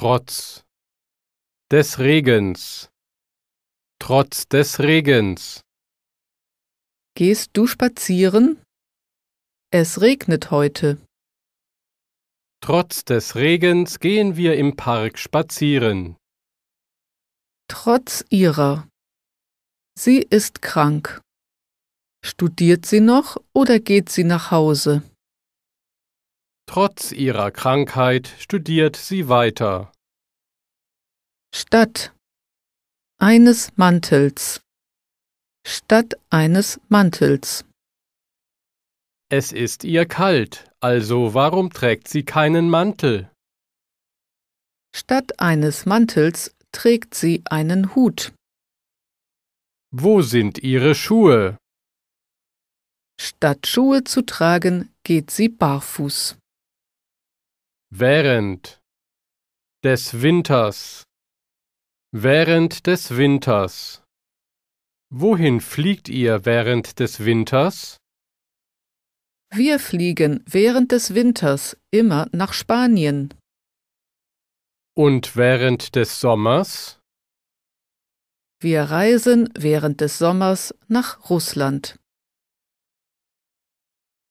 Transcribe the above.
Trotz des Regens. Trotz des Regens. Gehst du spazieren? Es regnet heute. Trotz des Regens gehen wir im Park spazieren. Trotz ihrer. Sie ist krank. Studiert sie noch oder geht sie nach Hause? Trotz ihrer Krankheit studiert sie weiter. Statt eines Mantels. Statt eines Mantels. Es ist ihr kalt, also warum trägt sie keinen Mantel? Statt eines Mantels trägt sie einen Hut. Wo sind ihre Schuhe? Statt Schuhe zu tragen, geht sie barfuß während des Winters während des Winters Wohin fliegt ihr während des Winters? Wir fliegen während des Winters immer nach Spanien. Und während des Sommers? Wir reisen während des Sommers nach Russland.